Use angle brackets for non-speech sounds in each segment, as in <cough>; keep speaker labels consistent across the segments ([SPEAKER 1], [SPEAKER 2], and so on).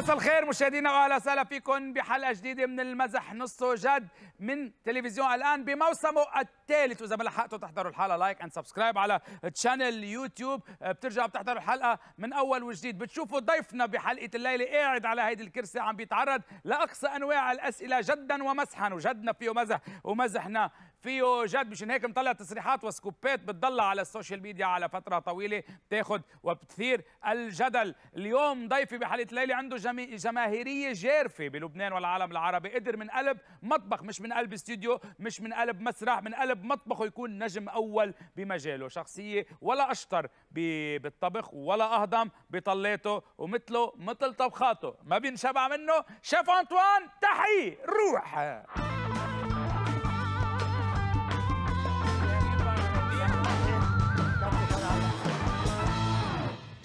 [SPEAKER 1] مساء الخير مشاهدينا واهلا وسهلا فيكم بحلقه جديده من المزح نصه جد من تلفزيون الان بموسمه الثالث واذا ما لحقتوا تحضروا الحلقه لايك اند سبسكرايب على تشانل يوتيوب بترجع بتحضروا الحلقه من اول وجديد بتشوفوا ضيفنا بحلقه الليله قاعد على هيدي الكرسي عم بيتعرض لاقصى انواع الاسئله جدا ومسحا وجدنا فيه مزح ومزحنا فيه جد مشان هيك مطلع تصريحات وسكوبات بتضل على السوشيال ميديا على فتره طويله بتاخذ وبتثير الجدل اليوم ضيفي بحلقه ليلى عنده جماهيريه جارفه بلبنان والعالم العربي قدر من قلب مطبخ مش من قلب استوديو مش من قلب مسرح من قلب مطبخه يكون نجم اول بمجاله شخصيه ولا اشطر بالطبخ ولا اهضم بطلاته ومثله مثل طبخاته ما بينشبع منه شيف انطوان تحيه روح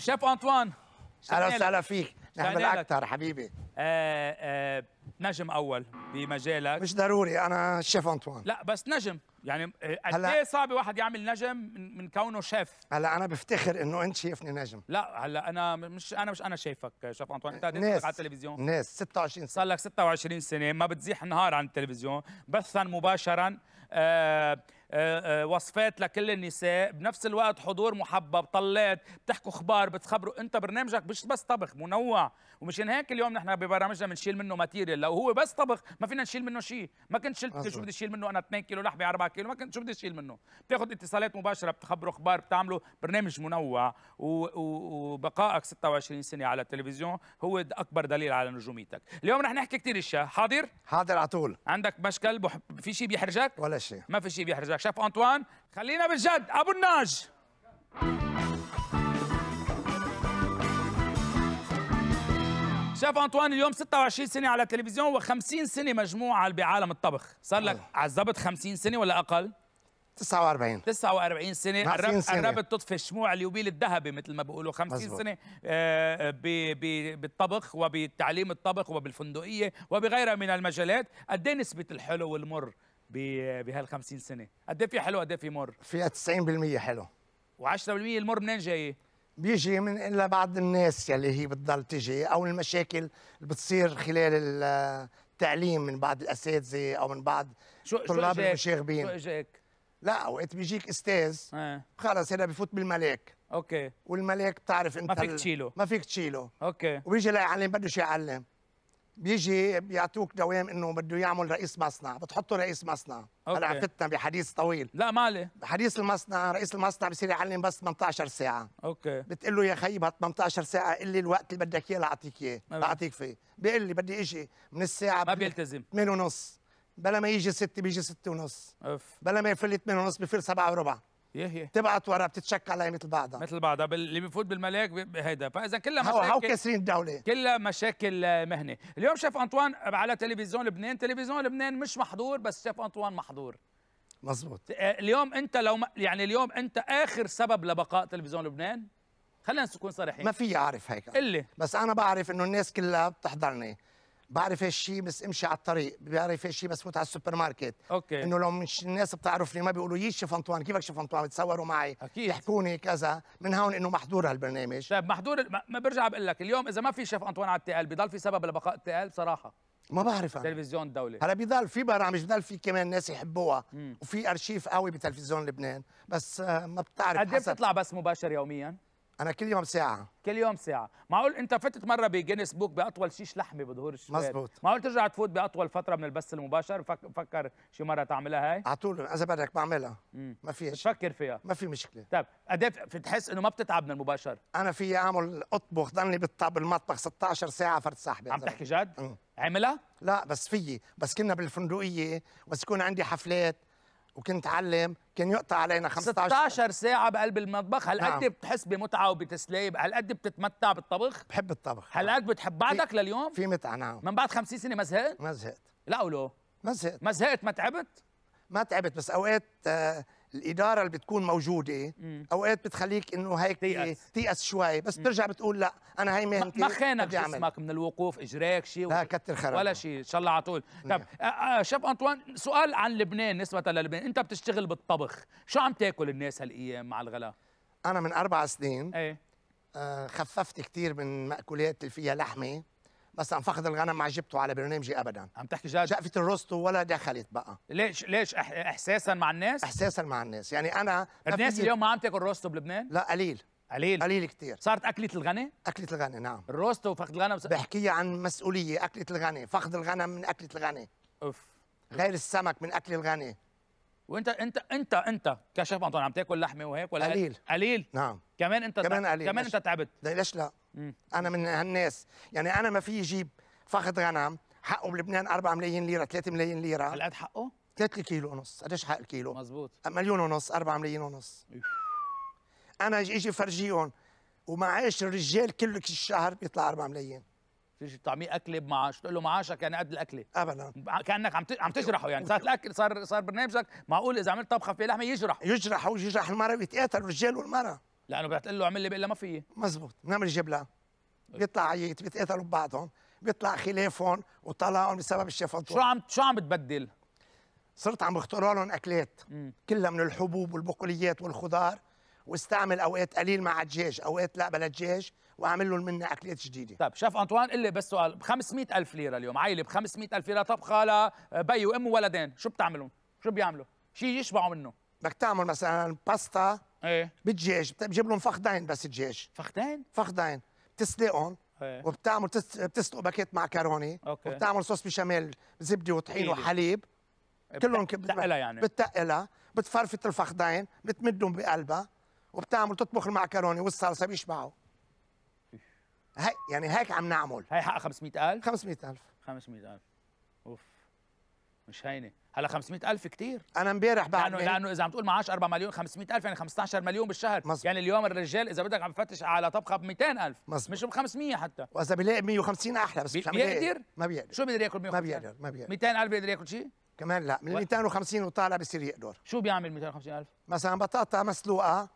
[SPEAKER 1] شيف انطوان
[SPEAKER 2] اهلا وسهلا فيك نعمل اكثر
[SPEAKER 1] حبيبي آآ آه، آآ آه، نجم اول بمجالك مش ضروري
[SPEAKER 2] انا شيف انطوان
[SPEAKER 1] لا بس نجم يعني آه، قد ايه صعب واحد يعمل نجم من, من كونه شيف هلا انا بفتخر انه انت شايفني نجم لا هلا انا مش انا مش انا شايفك شيف انطوان انت على التلفزيون ناس 26 سنه صار لك 26 سنه ما بتزيح نهار عن التلفزيون بثا مباشرا آه آه، آه، وصفات لكل النساء بنفس الوقت حضور محبب طلات بتحكوا اخبار بتخبروا انت برنامجك مش بس طبخ منوع ومشان هيك اليوم نحن ببرامجنا بنشيل منه ماتيريال لو هو بس طبخ ما فينا نشيل منه شيء ما كنت شلت شو بدي اشيل منه انا 2 كيلو لحمه 4 كيلو ما كنت شو بدي اشيل منه بتاخذ اتصالات مباشره بتخبروا اخبار بتعملوا برنامج منوع وبقائك 26 سنه على التلفزيون هو اكبر دليل على نجوميتك اليوم رح نحكي كثير اشياء حاضر حاضر على طول عندك مشكل بح... في شيء بيحرجك ولا شيء ما في شيء بيحرجك شاف انطوان خلينا بالجد ابو الناج شيف انطوان اليوم 26 سنه على التلفزيون و50 سنه مجموعه بعالم الطبخ صار لك آه. على الضبط 50 سنه ولا اقل 49 49 سنه قربت قربت تطفي الشموع اليوبيل الذهبي مثل ما بيقولوا 50 مزبوط. سنه آه بالطبخ وبتعليم الطبخ وبالفندقيه وبغيرها من المجالات قد ايه نسبه الحلو والمر بهال 50 سنه قد ايه في حلو قد ايه في مر فيها
[SPEAKER 2] 90% حلو
[SPEAKER 1] و10% المر منين جاي
[SPEAKER 2] بيجي من لبعض الناس يلي هي بتضل تجي او المشاكل اللي بتصير خلال التعليم من بعض الاساتذه او من بعض شو الطلاب المشاغبين شو اجاك؟ لا اوقات بيجيك استاذ اه. خلص هذا بفوت بالملاك اوكي والملاك بتعرف انت ما فيك تشيله ما فيك تشيله اوكي وبيجي ليعلم بده يعلم بيجي بيعطوك دوام انه بده يعمل رئيس مصنع بتحطه رئيس مصنع هلا عرفتنا بحديث طويل لا مالي حديث المصنع رئيس المصنع بصير يعلم بس 18 ساعه اوكي بتقول له يا خيي بها 18 ساعه قل لي الوقت اللي بدك اياه لاعطيك اياه لاعطيك فيه بيقول لي بدي اجي من الساعه ما بيلتزم 8 ونص بلا ما يجي 6 بيجي 6 ونص اوف بلا ما يفل 8 ونص بفل 7 وربع
[SPEAKER 1] يهي تبعت ورا بتتشك عليها مثل بعضها مثل بعضها اللي بيفوت بالملاك هيدا فاذا كلها مشاكل هاو كاسرين الدوله كلها مشاكل آه، مهنه اليوم شيف انطوان على تلفزيون لبنان تلفزيون لبنان مش محضور بس شيف انطوان محضور مزبوط آه، اليوم انت لو يعني اليوم انت اخر سبب لبقاء تلفزيون لبنان خلينا نكون صريحين ما في اعرف
[SPEAKER 2] هيك اللي بس انا بعرف انه الناس كلها بتحضرني بعرف ايش شيء بس امشي على الطريق بعرف ايش شيء بس فوت على السوبر ماركت اوكي انه لو مش الناس بتعرفني ما بيقولوا يي شيف انطوان كيفك شيف انطوان
[SPEAKER 1] بتصوروا معي أكيد. يحكوني كذا من هون انه محظور هالبرنامج طيب محظور ما برجع بقول لك اليوم اذا ما في شيف انطوان على التقال بضل في سبب لبقاء التقال بصراحه ما بعرف انا تلفزيون الدولة هلا
[SPEAKER 2] بضل في برامج بضل في كمان ناس يحبوها وفي ارشيف قوي بتلفزيون لبنان بس
[SPEAKER 1] آه، ما بتعرف قد ايه بتطلع بس مباشر يوميا؟
[SPEAKER 2] انا كل يوم ساعه
[SPEAKER 1] كل يوم ساعه معقول انت فتت مره بجينيس بوك باطول شيش لحمه بظهور الشباب مزبوط معقول ترجع تفوت باطول فتره من البث المباشر فكر شي مره تعملها هاي على طول اذا بدك بعملها ما فيش تفكر فيها ما في مشكله طيب قد بتحس انه ما بتتعب من المباشر انا في اعمل اطبخ ضلني
[SPEAKER 2] بالمطبخ 16 ساعه فرد صاحبي عم تحكي جد عملها لا بس فيي بس كنا بالفندقيه بس يكون عندي حفلات وكنت علم كان يقطع علينا 15
[SPEAKER 1] 16 ساعة بقلب المطبخ هل نعم. قد نعم. بتحس بمتعة وبتسليب هل قد بتتمتع بالطبخ بحب الطبخ هل قد بتحب بعدك في لليوم في متعة نعم من بعد 50 سنة ما زهقت ما زهقت لا ولو ما زهقت ما زهقت ما تعبت ما تعبت بس اوقات آه الاداره اللي بتكون
[SPEAKER 2] موجوده اوقات بتخليك انه هيك تيأس, تيأس شوي بس بترجع بتقول لا انا هي مهنتي ما خانك جسمك
[SPEAKER 1] من الوقوف اجريك شيء لا كتر خرب ولا شيء ان شاء الله على طول نعم. طب شيف انطوان سؤال عن لبنان نسبه للبنان انت بتشتغل بالطبخ شو عم تاكل الناس هالايام مع الغلا انا من اربع سنين ايه آه، خففت كثير من
[SPEAKER 2] مأكولات اللي فيها لحمه بس فقد الغنم ما عجبته على برنامجي ابدا عم تحكي جد شقفه الرست ولا دخلت بقى ليش ليش احساسا مع الناس احساسا مع الناس يعني انا الناس اليوم ما عم تاكل روستو بلبنان لا قليل قليل قليل كثير صارت اكله الغنى اكله الغنى نعم الروستو وفقد الغنم بس... بحكي عن مسؤوليه اكله الغنى فقد الغنم من اكله الغنى اوف غير السمك من اكل الغنى
[SPEAKER 1] وانت انت انت انت كشيف انطون عم تاكل لحمه وهيك ولا قليل قليل نعم كمان انت كمان قليل كمان انت تعبت
[SPEAKER 2] ليش لا انا من هالناس يعني انا ما في يجيب فخد غنم حقه بلبنان 4 ملايين ليره 3 ملايين ليره هل قد حقه 3 كيلو ونص قديش حق الكيلو مزبوط أه، مليون ونص 4 ملايين ونص انا اجي فرجيهم ومعاش الرجال كل الشهر
[SPEAKER 1] بيطلع 4 ملايين تيجي بتعميه اكله بمعاش تقول له معاشك يعني قد الاكله ابدا كانك عم عم أيوه. تجرحه يعني صار الاكل صار صار برنامجك معقول اذا عملت طبخه في لحمه يجرح يجرح ويجرح المراه ويتقاتل الرجال والمراه لانه بدك تقول له اعمل لي بيقول ما في مزبوط نعمل جبلة
[SPEAKER 2] بيطلع عيط بيتقاتلوا ببعضهم بيطلع خلافهم وطلعهم بسبب الشفنطور شو عم شو عم بتبدل؟ صرت عم بختار لهم اكلات كلها من الحبوب والبقوليات والخضار واستعمل اوقات قليل مع الدجاج اوقات لا بلا دجاج واعمل لهم منها اكلات
[SPEAKER 1] جديده طيب شاف انطوان قل لي بس سؤال ب 500 الف ليره اليوم عائله ب 500 الف ليره طبخه لبي وام وولدين شو بتعملون شو بيعملوا شيء يشبعوا منه بدك تعمل مثلا
[SPEAKER 2] باستا ايه بالدجاج بجيب لهم فخدين بس دجاج فخدين؟ فخدين بتسلقهم ايه وبتعمل بتسلق باكيت معكروني أوكي. وبتعمل صوص بشاميل زبده وطحين وحليب إيه، كلهم بتقلها يعني بتقلها بتفرفت الفخدين بتمدهم بقلبها وبتعمل تطبخ المعكروني والصلصه بيشبعوا هي
[SPEAKER 1] يعني هيك عم نعمل هي حقها 500000 500000 500000 اوف مش هينه هلا 500000 كثير انا امبارح بعد لانه إيه؟ لانه اذا عم تقول معاش 4 مليون 500000 يعني 15 مليون بالشهر مزبوط. يعني اليوم الرجال اذا بدك عم بفتش على طبخه ب 200000 مش ب 500 حتى
[SPEAKER 2] واذا بيلاقي 150 احلى بس مش عم بيقدر ما بيقدر شو بيقدر ياكل 150 ما بيقدر ما بيقدر 200000 بيقدر ياكل شيء كمان لا من و... 250 وطالع بصير يقدر شو بيعمل 250000 مثلا بطاطا
[SPEAKER 1] مسلوقه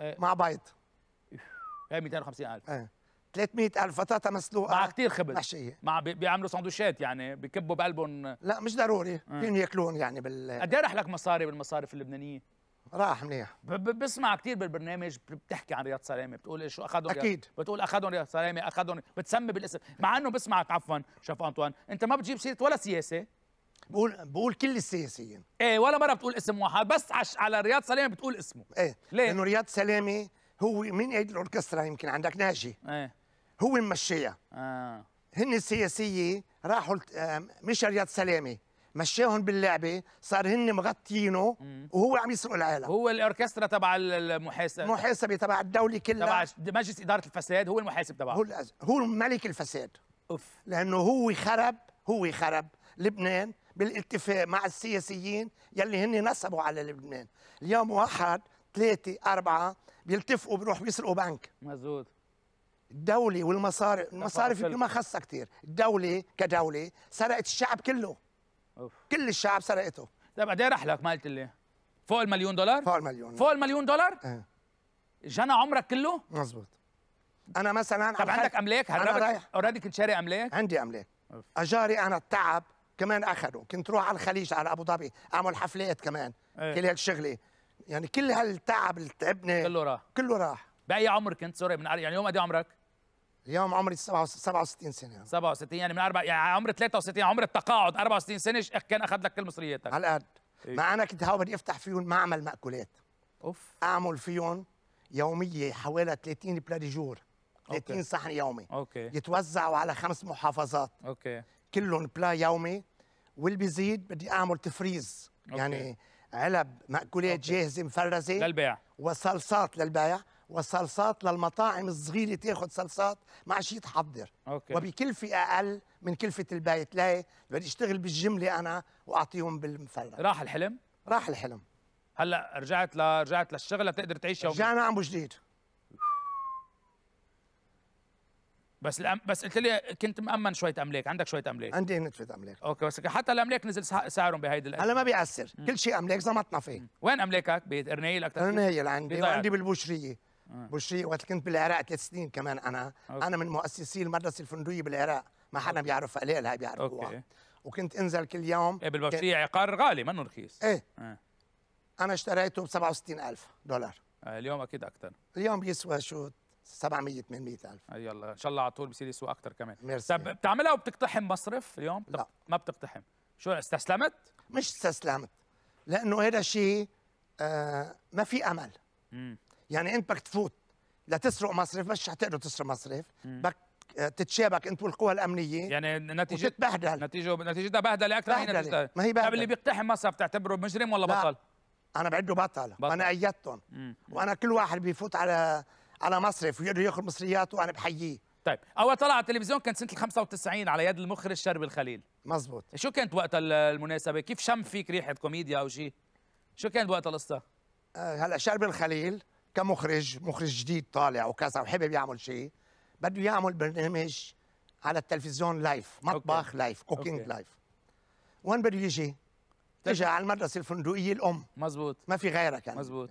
[SPEAKER 1] إيه. مع بيض هي 250000 ايه 300000 بطاطا مسلوقه مع كثير خبز محشيه مع بيعملوا سندويشات يعني بكبوا بقلبهم لا مش ضروري آه. فين
[SPEAKER 2] ياكلون يعني بال
[SPEAKER 1] قد إيه راح لك مصاري بالمصارف اللبنانيه؟ راح منيح بسمع كثير بالبرنامج بتحكي عن رياض سلامه بتقول شو اخذهم اكيد رياض بتقول اخذهم رياض سلامه اخذهم بتسمي بالاسم مع انه بسمعك عفوا شاف انطوان انت ما بتجيب سيره ولا سياسه بقول بقول كل السياسيين ايه ولا مره بتقول اسم واحد بس عش على رياض سلامه بتقول اسمه
[SPEAKER 2] ايه ليه؟ لانه رياض سلامه هو من قايد الاوركسترا يمكن عندك ناجي ايه هو ممشيها آه. هن السياسيه راحوا آه، مش رياض سلامه مشاهم باللعبه صار هن مغطينه وهو عم يسرق العالم
[SPEAKER 1] هو الاوركسترا تبع المحاسبه المحاسبه تبع الدوله كلها تبع مجلس اداره الفساد هو المحاسب تبعه هو
[SPEAKER 2] هو ملك الفساد اوف لانه هو خرب هو خرب لبنان بالاتفاق مع السياسيين يلي هن نصبوا على لبنان اليوم واحد ثلاثة أربعة بيلتفقوا بيروحوا بيسرقوا بنك مزبوط الدولة والمصاري المصاري في ما خصها كثير، الدولة كدولة سرقت الشعب كله
[SPEAKER 1] أوف. كل الشعب سرقته طيب قد ايه راح لك ما قلت لي؟ فوق المليون دولار؟ فوق المليون فوق المليون دولار؟ ايه جنى عمرك كله؟ مزبوط انا مثلا طب عندك خل...
[SPEAKER 2] املاك رايح اوريدي كنت شاري املاك؟ عندي املاك أوف. اجاري انا التعب كمان اخذوا كنت روح على الخليج على ابو ظبي اعمل حفلات كمان ايه. كل هالشغله يعني كل هالتعب
[SPEAKER 1] اللي تعبني كله راح كله راح باي عمر كنت سوري من يعني يوم قد إيه عمرك؟ اليوم عمري 67 سنه 67 يعني من اربع يعني عمري 63 يعني عمر التقاعد 64 سنه كان اخذ لك كل مصرياتك على قد إيه؟ ما انا كنت هاو بدي افتح فيهم معمل ماكولات اوف
[SPEAKER 2] اعمل فيهم يوميه حوالي 30 بلاديجور 30 أوكي. صحن يومي اوكي يتوزعوا على خمس محافظات اوكي كلهم بلا يومي واللي بيزيد بدي اعمل تفريز أوكي. يعني علب مأكولات جاهزه مفرزه للبيع وصلصات للبيع وصلصات للمطاعم الصغيره تاخذ صلصات مع شيء تحضر أوكي. وبكلفه اقل من كلفه البيت لا بدي اشتغل بالجمله انا
[SPEAKER 1] واعطيهم بالمفرق راح الحلم راح الحلم هلا رجعت ل... رجعت للشغل لتقدر تعيش يوم رجعنا عم جديد بس الأم... بس قلت لي كنت مأمن شوية أملاك، عندك شوية أملاك
[SPEAKER 2] عندي نتفه أملاك
[SPEAKER 1] أوكي بس حتى الأملاك نزل سعرهم بهيدي الأيام هلا ما بيأثر، كل شيء أملاك زمطنا فيه وين أملاكك؟ بقرنيل أكثر؟ قرنيل عندي وعندي
[SPEAKER 2] بالبوشرية آه. برشيق وقت كنت بالعراق ثلاث سنين كمان انا أوكي. انا من مؤسسي المدرسه الفندقيه بالعراق ما حدا بيعرف قليل هاي بيعرفوها وكنت انزل كل يوم
[SPEAKER 1] ايه كان... عقار يعني غالي منه رخيص ايه اه.
[SPEAKER 2] انا اشتريته ب 67000
[SPEAKER 1] دولار اه اليوم اكيد اكثر اليوم بيسوى شو 700 800 الف أي آه، يلا ان شاء الله على طول بصير يسوى اكثر كمان ميرسي طب بتعملها وبتقتحم مصرف اليوم؟ لا ما بتقتحم شو استسلمت؟ مش استسلمت لانه هذا شيء آه ما في امل
[SPEAKER 2] مم. يعني انت بدك تفوت لتسرق مصرف مش حتقدر تسرق مصرف بدك
[SPEAKER 1] آه، تتشابك انت والقوى الامنيه يعني نتيجه وتتبهدل نتيجه نتيجتها بهدله اكثر من نتيجتها ما هي بهدله اللي بيقتحم مصرف تعتبره مجرم ولا لا. بطل؟ انا بعده بطل, بطل. انا ايدتهم
[SPEAKER 2] وانا كل واحد بيفوت على على مصرف ويقدر ياخذ مصرياته وانا بحييه
[SPEAKER 1] طيب اول طلع على التلفزيون كانت سنه ال 95 على يد المخرج شربي الخليل مزبوط شو كانت وقت المناسبه كيف شم فيك ريحه كوميديا او شيء شو كانت وقت القصه آه، هلا شربي
[SPEAKER 2] الخليل كمخرج مخرج جديد طالع وكذا وحابب يعمل شيء بده يعمل برنامج على التلفزيون لايف مطبخ أوكي. لايف كوكينج أوكي. لايف وين بده يجي؟ اجى على المدرسه الفندقيه الام مزبوط ما في غيرها كان يعني. مزبوط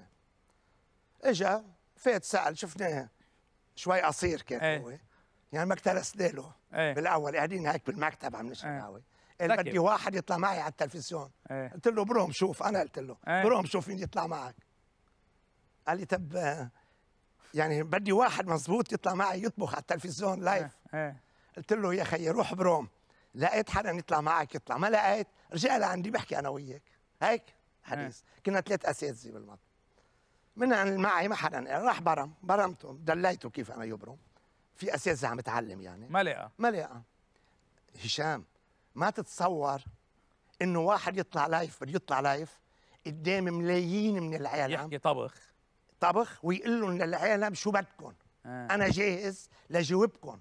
[SPEAKER 2] اجى فات سال شفناه شوي قصير كان ايه. هو يعني ما اكترثنا له ايه. بالاول قاعدين هيك بالمكتب عم نشتغل ايه. قال بدي واحد يطلع معي على التلفزيون ايه. قلت له بروم شوف انا قلت له ايه. بروم شوف مين يطلع معك قال لي طب يعني بدي واحد مزبوط يطلع معي يطبخ على التلفزيون لايف إيه. قلت له يا خيي روح بروم لقيت حدا يطلع معك يطلع ما لقيت رجع لعندي بحكي انا وياك هيك حديث إيه. كنا ثلاث اساتذه بالمطبخ من معي ما حدا راح برم برمته دليته كيف انا يبرم في اساتذه عم بتعلم يعني ما لقى ما لقى هشام ما تتصور انه واحد يطلع لايف بده يطلع لايف قدام ملايين من العالم يحكي طبخ الطبخ ويقول لهم للعالم شو بدكم آه. انا جاهز لجاوبكم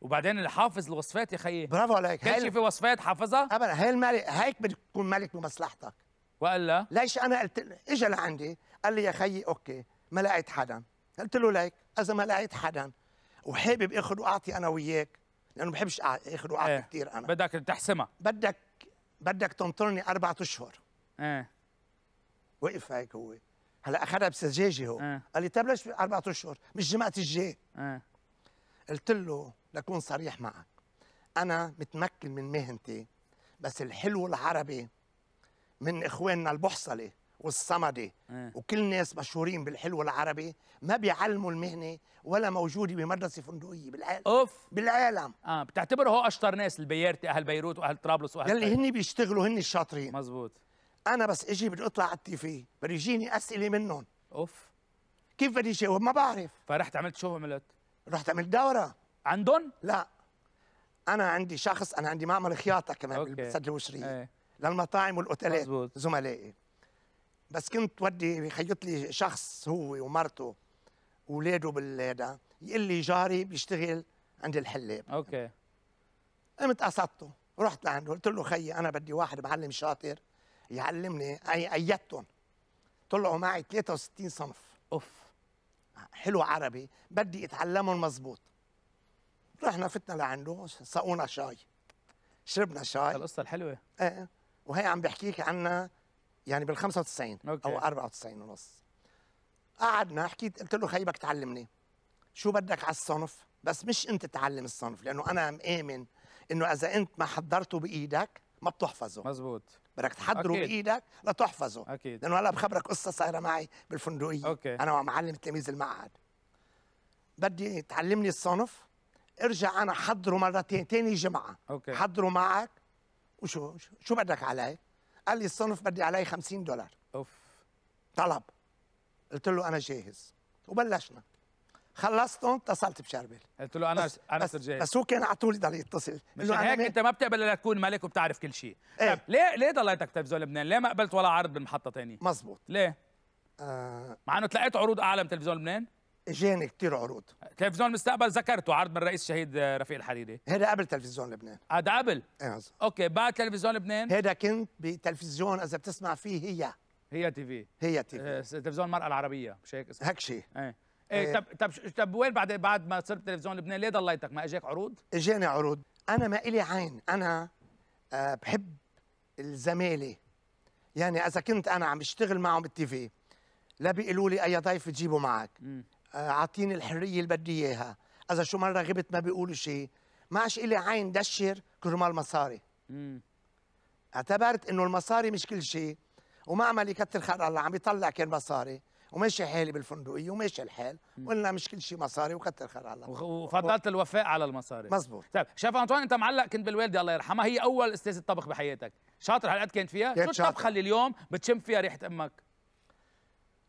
[SPEAKER 1] وبعدين اللي حافظ الوصفات يا خيي برافو عليك كل شيء في وصفات حافظها ابدا
[SPEAKER 2] هي الملك هيك بدك تكون ملك بمصلحتك والا ليش انا قلت اجى لعندي قال لي يا خيي اوكي ما لقيت حدا قلت له ليك اذا ما لقيت حدا وحابب اخذ واعطي انا وياك لانه ما بحبش اخذ واعطي ايه. كثير انا بدك تحسمها بدك بدك تنطرني اربعة اشهر ايه وقف هيك هو هلا اخذها بسجاجه هو آه. قال لي طيب ليش اربع اشهر مش جمعه الجاي آه. قلت له لكون صريح معك انا متمكن من مهنتي بس الحلو العربي من اخواننا البحصله والصمدي آه. وكل ناس مشهورين بالحلو العربي ما بيعلموا المهنه ولا موجوده بمدرسه فندقيه بالعالم اوف
[SPEAKER 1] بالعالم اه بتعتبره هو اشطر ناس البيارتي اهل بيروت واهل طرابلس واهل يلي طيب.
[SPEAKER 2] هن بيشتغلوا هن الشاطرين مزبوط انا بس اجي بدي اطلع على التيفي بدي يجيني اسئله منهم اوف كيف بدي جاوب ما بعرف فرحت عملت شو عملت رحت عملت دوره عندهم لا انا عندي شخص انا عندي معمل خياطه كمان بالسد الوشري ايه. للمطاعم والاوتيلات مزبوط. زملائي بس كنت ودي بخيط لي شخص هو ومرته واولاده بالهذا يقول لي جاري بيشتغل عند الحلاب اوكي قمت قصدته رحت لعنده قلت له خيي انا بدي واحد معلم شاطر يعلمني ايدتهم طلعوا معي 63 صنف اوف آه، حلو عربي بدي اتعلمه مزبوط رحنا فتنا لعنده سقونا شاي شربنا شاي القصه الحلوه ايه وهي عم بحكيك عنها يعني بال 95 او 94 ونص قعدنا حكيت قلت له خي تعلمني شو بدك على الصنف بس مش انت تعلم الصنف لانه انا مآمن انه اذا انت ما حضرته بايدك ما بتحفظه مزبوط بدك تحضره أكيد. بايدك لتحفظه اكيد لانه هلا بخبرك قصه صايره معي بالفندقيه أوكي. انا ومعلم تلاميذ المعهد بدي تعلمني الصنف ارجع انا حضره مره ثاني جمعه أوكي. حضره معك وشو شو بدك علي؟ قال لي الصنف بدي علي 50 دولار اوف طلب قلت له انا جاهز وبلشنا خلصتهم اتصلت بشربل
[SPEAKER 1] قلت له انا بس انا سرجي بس هو
[SPEAKER 2] كان على طول يضل يتصل مشان هيك انت
[SPEAKER 1] ما بتقبل الا تكون ملك وبتعرف كل شيء ايه؟ طب ليه ليه ضليتك تلفزيون لبنان ليه ما قبلت ولا عرض بالمحطه ثانيه مزبوط ليه آه مع انه تلقيت عروض اعلى من تلفزيون لبنان اجاني كثير عروض تلفزيون المستقبل ذكرته عرض من الرئيس الشهيد رفيق الحريري
[SPEAKER 2] هذا قبل تلفزيون لبنان هذا آه، قبل ايه اوكي بعد تلفزيون لبنان هذا كنت بتلفزيون اذا بتسمع فيه هي هي تي في هي تي في آه، تلفزيون المرأة العربية
[SPEAKER 1] مش هيك اسمها هيك شيء ايه إيه طب طب طب وين بعد بعد ما صرت تلفزيون لبنان ليه ضليتك ما اجاك عروض؟
[SPEAKER 2] اجاني عروض انا ما الي عين انا أه بحب الزماله يعني اذا كنت انا عم بشتغل معهم بالتيفي لا بيقولوا لي اي ضيف تجيبه معك آه، اعطيني آه الحريه اللي بدي اياها اذا شو مره غبت ما بيقولوا شيء ما عادش الي عين دشر كرمال مصاري مم. اعتبرت انه المصاري مش كل شيء وما عمل يكتر خير الله عم يطلع كان مصاري وماشي حالي بالفندقيه وماشي الحال وقلنا مش كل شيء مصاري وكتر خير على الله وفضلت
[SPEAKER 1] الوفاء على المصاري مزبوط طيب شاف انطوان انت معلق كنت بالوالده الله يرحمها هي اول استاذه طبخ بحياتك شاطر هالقد كانت فيها كانت شو الطبخه اللي اليوم بتشم فيها ريحه امك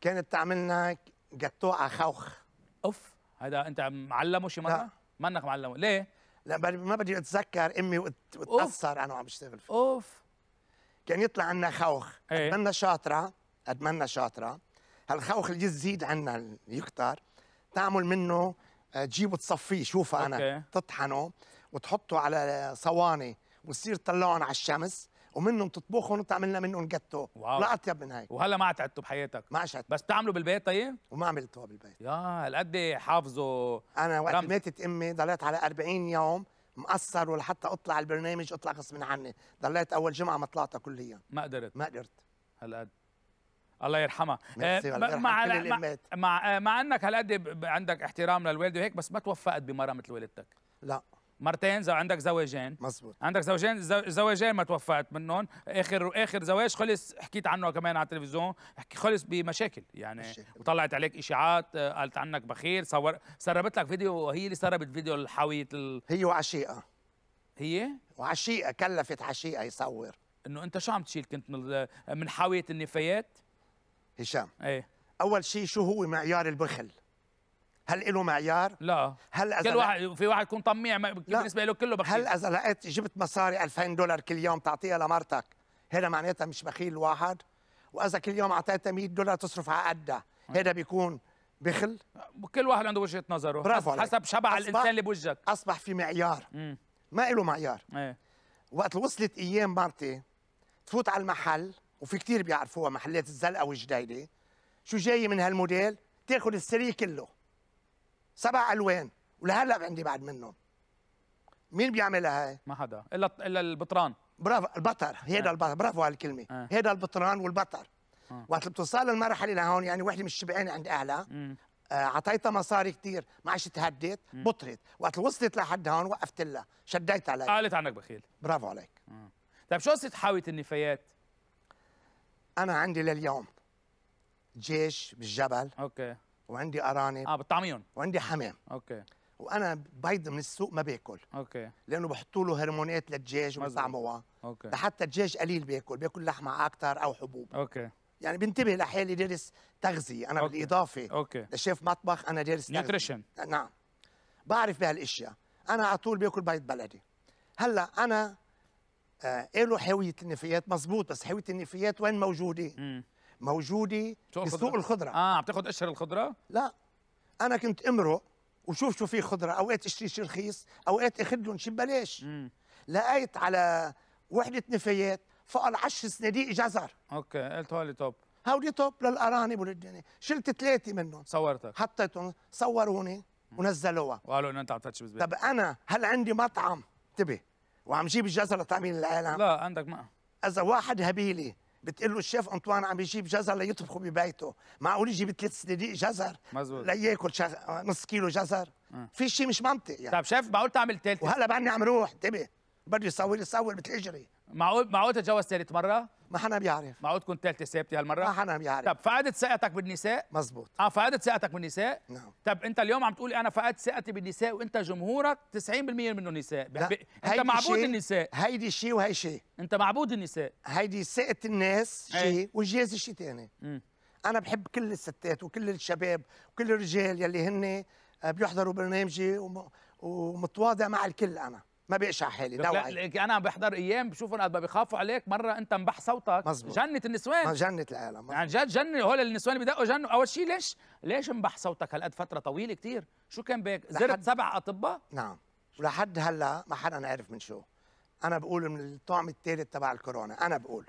[SPEAKER 1] كانت تعملنا جاتو على خوخ اوف هذا انت معلمه شي مره منك معلمه
[SPEAKER 2] ليه لا ما بدي اتذكر امي وتاثر انا وعم بشتغل فيه اوف كان يطلع عنا خوخ قد إيه. منا شاطره قد منا شاطره هالخوخ اللي تزيد عنا يكتر تعمل منه تجيبه آه، تصفيه شوفه انا تطحنه وتحطه على صواني وتصير تطلعهم على الشمس ومنهم تطبخهم وتعمل لنا منهم جاتو واو. لا اطيب من
[SPEAKER 1] هيك وهلا ما عتعدته بحياتك ما عشت بس بتعمله بالبيت طيب؟ وما عملته بالبيت يا هالقد حافظه انا وقت رمز.
[SPEAKER 2] ماتت امي ضليت
[SPEAKER 1] على 40
[SPEAKER 2] يوم مقصر ولحتى اطلع البرنامج اطلع غصب عني ضليت اول جمعه ما طلعتها
[SPEAKER 1] كليا ما قدرت ما قدرت هالقد آه، الله يرحمها مع مع, آه، مع انك هالقد عندك احترام للوالده وهيك بس ما توفقت بمره مثل والدتك لا مرتين زو عندك زواجين مزبوط عندك زوجين زواجين ما توفقت منهم اخر اخر زواج خلص حكيت عنه كمان على التلفزيون خلص بمشاكل يعني مشاكل. وطلعت عليك اشاعات آه، قالت عنك بخيل صور سربت لك فيديو وهي اللي سربت فيديو الحاويه ال... هي وعشيقه هي وعشيقه كلفت عشيقه يصور انه انت شو عم تشيل كنت من من حاويه النفايات هشام ايه اول شيء شو هو معيار البخل هل له معيار لا هل كل واحد في واحد يكون طميع بالنسبه له كله بخيل هل اذا
[SPEAKER 2] لقيت جبت مصاري 2000 دولار كل يوم تعطيها لمرتك هذا معناتها مش بخيل الواحد؟ واذا كل يوم اعطيتها 100 دولار تصرف على قدها هذا إيه.
[SPEAKER 1] بيكون بخل كل واحد عنده وجهه نظره برافو عليك. حسب شبع الانسان اللي بوجهك اصبح في معيار
[SPEAKER 2] مم. ما له معيار ايه. وقت وصلت ايام مرتي تفوت على المحل وفي كثير بيعرفوها محلات الزلقه والجديده شو جاي من هالموديل تاخذ السري كله سبع الوان ولهلا عندي بعد منهم مين بيعملها هاي ما حدا الا الا البطران برافو البطر هيدا آه. البطر برافو هالكلمه اه. هيدا البطران والبطر اه. وقت بتوصل للمرحلة لهون يعني وحده مش شبعان عند اهلها اعطيتها آه، مصاري كثير ما عادش تهدد بطرت وقت وصلت لحد هون وقفت لها شديت عليها
[SPEAKER 1] قالت عنك بخيل برافو عليك آه. طيب شو قصه حاويه النفايات
[SPEAKER 2] انا عندي لليوم جيش بالجبل اوكي وعندي ارانب اه بتطعميهم وعندي حمام اوكي وانا بيض من السوق ما باكل اوكي لانه بحطوا له هرمونات للدجاج وبيطعموها
[SPEAKER 1] اوكي لحتى
[SPEAKER 2] الدجاج قليل باكل باكل لحمه اكثر او حبوب اوكي يعني بنتبه لحالي دارس تغذيه انا أوكي. بالاضافه اوكي لشيف مطبخ انا دارس نيوتريشن نعم بعرف بهالاشياء انا على طول باكل بيض بلدي هلا انا آه له حاويه النفايات مزبوط بس حاويه النفايات وين موجوده؟ مم. موجوده بسوق الخضره
[SPEAKER 1] اه عم تاخذ قشر الخضره؟
[SPEAKER 2] لا انا كنت امرق وشوف شو في خضره اوقات اشتري شي رخيص اوقات اخذ لهم شي ببلاش لقيت على وحده نفايات فوق 10 صناديق جزر
[SPEAKER 1] اوكي قلت هولي توب
[SPEAKER 2] هولي توب للارانب وللدنيا شلت ثلاثه منهم صورتك حطيتهم صوروني ونزلوها
[SPEAKER 1] وقالوا انه انت عم تفتش بالبيت طب
[SPEAKER 2] انا هل عندي مطعم انتبه وعم جيب جزر لتعميل العالم لا عندك ما اذا واحد هبيلي بتقول له الشيف انطوان عم يجيب جزر ليطبخوا ببيته معقول يجيب ثلاث صناديق جزر مزبوط لياكل شغ... نص كيلو جزر أه. في شيء مش منطقي يعني. طيب شيف معقول تعمل
[SPEAKER 1] ثالث وهلا بعدني عم روح انتبه بده يصور يصور اجري معقول معقول تتجوز ثالث مره ما حدا بيعرف ما تكون ثالثه ثابته هالمره ما حدا بيعرف طب فقدت ثقتك بالنساء مزبوط اه فقدت ثقتك بالنساء نعم طب انت اليوم عم تقولي انا فقدت ثقتي بالنساء وانت جمهورك 90% منه نساء ب... انت معبود شي... النساء هيدي شيء وهي شيء انت معبود النساء هيدي
[SPEAKER 2] ثقه الناس إيه. شيء والجهاز شيء ثاني انا بحب كل الستات وكل الشباب وكل الرجال يلي هن آه، بيحضروا برنامجي ومتواضع
[SPEAKER 1] مع الكل انا ما بيقشع حالي لا انا عم بحضر ايام بشوفهم قد ما بيخافوا عليك مره انت مبح صوتك مزبوط. جنه النسوان ما جنه العالم مزبوط. يعني جد جنه هول النسوان اللي بدقوا جنه اول شيء ليش ليش مبح صوتك هالقد فتره طويله كثير شو كان بك زرت سبع اطباء
[SPEAKER 2] نعم ولحد هلا ما حدا عرف من شو انا بقول من الطعم الثالث تبع الكورونا انا بقول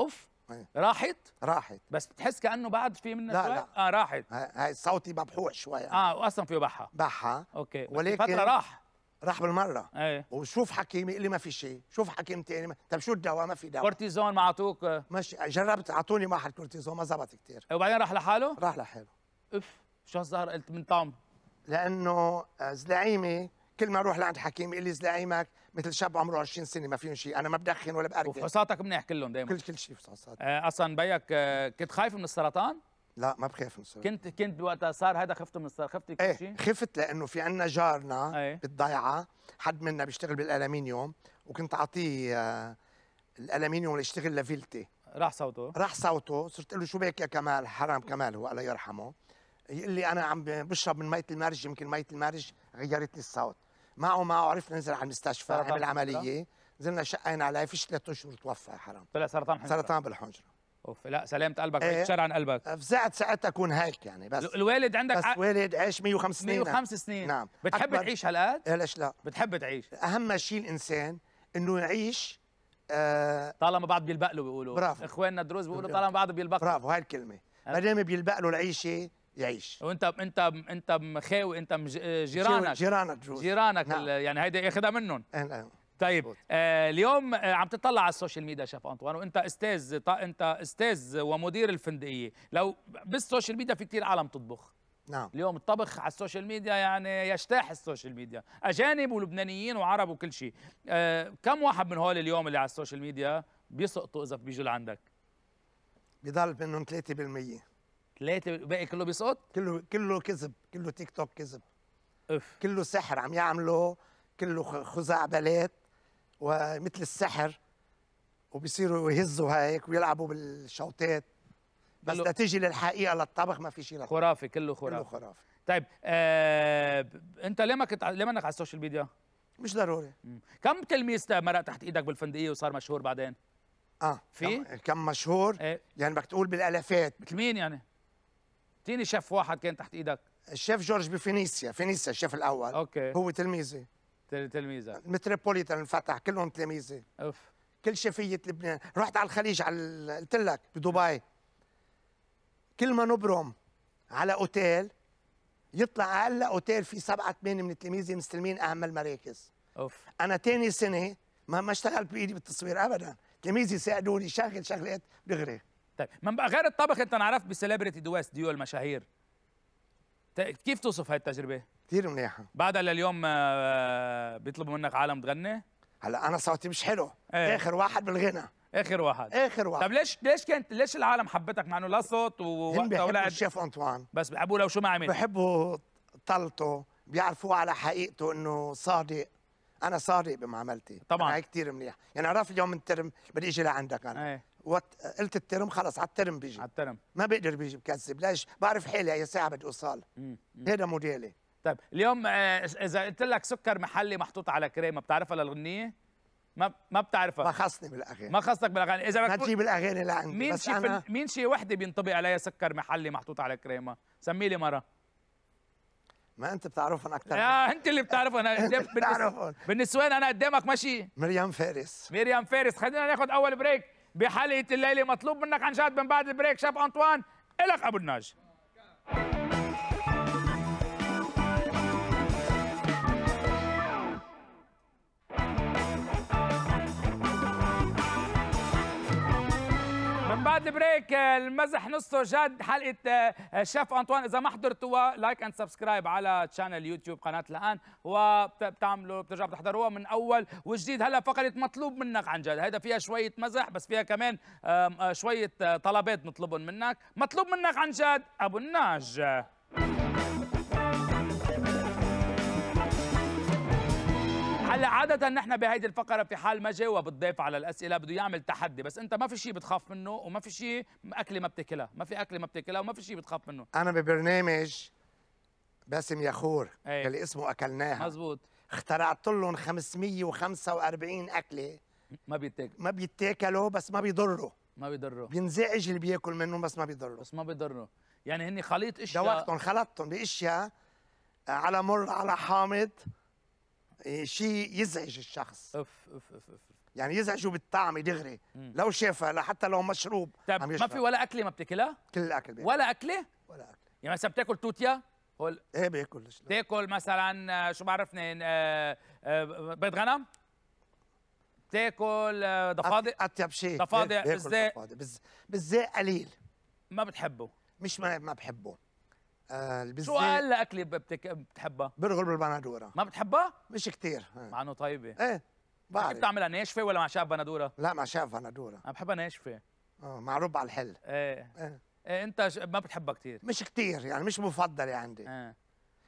[SPEAKER 1] اوف هي. إيه. راحت؟
[SPEAKER 2] راحت بس
[SPEAKER 1] بتحس كانه بعد في منه لا شوي؟ لا اه راحت
[SPEAKER 2] هاي صوتي مبحوح شوي
[SPEAKER 1] اه واصلا فيه بحه بحه اوكي ولكن فتره راح راح
[SPEAKER 2] بالمره ايه وشوف حكيم يقول لي ما في شيء شوف حكيم ثاني ما... طيب شو الدواء ما في دواء كورتيزون ما اعطوك ماشي جربت اعطوني واحد كورتيزون ما زبط كثير وبعدين راح لحاله راح لحاله اف شو هالزهر قلت من طعم لانه زلعيمي كل ما اروح لعند حكيم يقول لي زلعيمك مثل شاب عمره 20 سنه ما فيهم شيء انا ما بدخن ولا بأرجع وفحوصاتك
[SPEAKER 1] منيح كلهم دائما كل كل شيء فحوصات آه، اصلا بيك آه، كنت خايف من السرطان لا ما بخاف من الصرا كنت كنت وقتها صار هذا خفت من الصرا خفت إيه، كل شيء؟ ايه خفت لانه في عندنا جارنا
[SPEAKER 2] ايه؟ بالضيعه حد منا بيشتغل بالالمنيوم وكنت اعطيه آه الالمنيوم اللي يشتغل لفيلتي راح صوته راح صوته صرت له شو بك يا كمال حرام كمال هو الله يرحمه يقول لي انا عم بشرب من ميه المارج يمكن ميه المارج غيرت لي الصوت معه معه عرفنا ننزل على المستشفى عمل عمليه نزلنا شقينا عليه فيش ثلاث اشهر توفى يا حرام طلع سرطان حنجره سرطان بالحنجره
[SPEAKER 1] اوف لا سلامة قلبك ايه شر عن قلبك
[SPEAKER 2] فزعت ساعتها اكون هيك يعني بس الوالد عندك بس عق... والد عاش 105 سنين 105 سنين نعم بتحب تعيش هالقد؟ إيه، ليش لا بتحب تعيش اهم شيء الانسان انه يعيش آه... طالما بعض بيلبق له
[SPEAKER 1] بيقولوا برافو
[SPEAKER 2] اخواننا الدروز بيقولوا طالما بعض بيلبق برافو هاي الكلمة أه. ما دام بيلبق له العيشة
[SPEAKER 1] يعيش وانت انت انت مخاوي انت آه، جيرانك جيرانك جوز. جيرانك نعم. يعني هيدا ياخذها منهم إيه، نعم. طيب آه اليوم آه عم تطلع على السوشيال ميديا شاف انطوان وانت استاذ طا انت استاذ ومدير الفندقيه لو بالسوشيال ميديا في كثير عالم تطبخ نعم اليوم الطبخ على السوشيال ميديا يعني يجتاح السوشيال ميديا اجانب ولبنانيين وعرب وكل شيء آه كم واحد من هول اليوم اللي على السوشيال ميديا بيسقطوا اذا بيجوا لعندك بضل
[SPEAKER 2] منهم 3%
[SPEAKER 1] 3 باقي كله بيسقط؟
[SPEAKER 2] كله كله كذب، كله تيك توك كذب. اف كله سحر عم يعملوا كله خزعبلات ومثل السحر وبيصيروا يهزوا
[SPEAKER 1] هيك ويلعبوا بالشوطات بس تيجي للحقيقه للطبخ ما في شيء خرافي كله خرافي كله خرافي طيب آه انت ليه ما كنت ليه ما انك على السوشيال ميديا؟ مش ضروري كم تلميذ مرق تحت ايدك بالفندقيه وصار مشهور بعدين؟ اه في كم مشهور؟ ايه؟ يعني بدك تقول بالالافات مثل مين يعني؟ اعطيني شيف واحد
[SPEAKER 2] كان تحت ايدك الشيف جورج بفينيسيا فينيسيا الشيف الاول اوكي هو تلميذي تلميذك المتروبوليتان انفتح كلهم تلاميذي اوف كل شفية لبنان رحت على الخليج على قلت لك بدبي كل ما نبرم على اوتيل يطلع هلا اوتيل فيه سبعة ثمانية من تلاميذي مستلمين اهم المراكز اوف انا ثاني سنة ما ما اشتغلت بايدي بالتصوير ابدا تلاميذي ساعدوني شغل
[SPEAKER 1] شغلات دغري طيب من بقى غير الطبخ انت انعرفت بسليبرتي دواس ديو المشاهير كيف توصف هاي التجربه؟ كثير منيحه بعدها لليوم آه، بيطلبوا منك عالم تغني هلا انا صوتي مش حلو ايه. اخر واحد بالغنى اخر واحد اخر واحد طب ليش ليش كانت ليش العالم حبتك مع انه لا صوت ووقتها ولعب الشيف انطوان بس بحبوه لو شو ما عمل
[SPEAKER 2] بحبوا طلته بيعرفوه على حقيقته انه صادق انا صادق بمعاملتي طبعا هاي كثير منيح يعني عرف اليوم من الترم بدي اجي لعندك انا ايه. وقت قلت الترم خلص على الترم بيجي على الترم ما بقدر بيجي بكذب ليش بعرف حالي اي ساعه بدي اوصل هذا موديلي طيب
[SPEAKER 1] اليوم آه، اذا قلت لك سكر محلي محطوط على كريمه بتعرفها للغنيه؟ ما ما بتعرفها ما خصني بالاغاني ما خصك بالاغاني اذا ما تجيب الاغاني
[SPEAKER 2] لعندي مين شي أنا...
[SPEAKER 1] مين شي وحده بينطبق عليها سكر محلي محطوط على كريمه؟ سمي لي مره ما انت بتعرفهم اكثر يا انت اللي بتعرفهم انا <laughs> قدام بتعرفهم بالنسوان انا قدامك ماشي مريم فارس مريم فارس خلينا ناخذ اول بريك بحلقه الليله مطلوب منك عن جد من بعد البريك شاب انطوان الك ابو الناج بعد البريك المزح نصه جد حلقه آه، شيف انطوان اذا ما حضرتوها لايك اند سبسكرايب على تشانل يوتيوب قناه الان وبتعملوا بترجعوا بتحضروها من اول وجديد هلا فقره مطلوب منك عن جد هيدا فيها شويه مزح بس فيها كمان آه، شويه آه، طلبات نطلبهم منك مطلوب منك عن جد ابو الناج هلا عاده نحن بهيدي الفقره في حال ما جاوب الضيف على الاسئله بده يعمل تحدي بس انت ما في شيء بتخاف منه وما في شيء اكله ما بتاكلها ما في اكله ما بتاكلها وما في شيء بتخاف منه
[SPEAKER 2] انا ببرنامج باسم ياخور أيه. اللي اسمه اكلناها مزبوط اخترعت لهم 545 اكله ما بيتاكل ما بيتاكلوا بس ما بيضروا ما بيضروا بينزعج اللي بياكل منهم بس ما بيضروا بس ما بيضروا
[SPEAKER 1] يعني هن خليط اشياء دوقتهم
[SPEAKER 2] خلطتهم باشياء على مر على حامض إيه، شيء يزعج الشخص أف أف أف, أف. يعني يزعجه بالطعم دغري لو شافها
[SPEAKER 1] حتى لو مشروب طيب ما في ولا اكله ما بتاكلها؟ كل الاكل بيأكل. ولا اكله؟ ولا اكله يعني مثلا بتاكل توتيا؟ هول ايه باكل تاكل مثلا آه، شو بعرفني آه، آه، بيض غنم؟ بتاكل ضفادع؟ اطيب شيء ضفادع بالزق بالزق قليل ما بتحبه مش ما بحبه آه شو اقل اكله بتك... بتحبها؟ برغل بالبندوره ما بتحبها؟ مش كثير آه. مع انه طيبه ايه بعرف بتعملها ناشفه ولا مع شاب بندوره؟ لا مع شاب بندوره انا بحبها ناشفه اه مع ربع الحل ايه ايه, إيه انت ش... ما بتحبها كثير مش كثير يعني مش
[SPEAKER 2] مفضله عندي ايه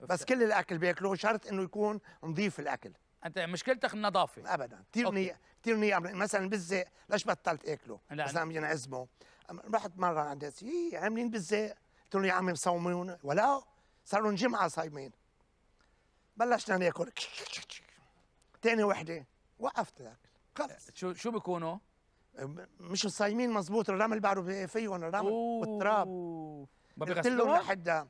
[SPEAKER 2] بس كل الاكل باكله شرط انه يكون نظيف الاكل
[SPEAKER 1] انت مشكلتك النظافه ابدا كثير
[SPEAKER 2] نية كثير نية مثلا بزق ليش بطلت اكله؟ مثلا عم رحت مره عند عاملين بزق قلت له يا عمي مصومين ولا صاروا جمعه صايمين بلشنا ناكل تاني وحده وقفت خلص شو شو بيكونوا؟ مش صايمين مزبوط الرمل بعده فيهم الرمل والتراب ما قلت لهم لحدا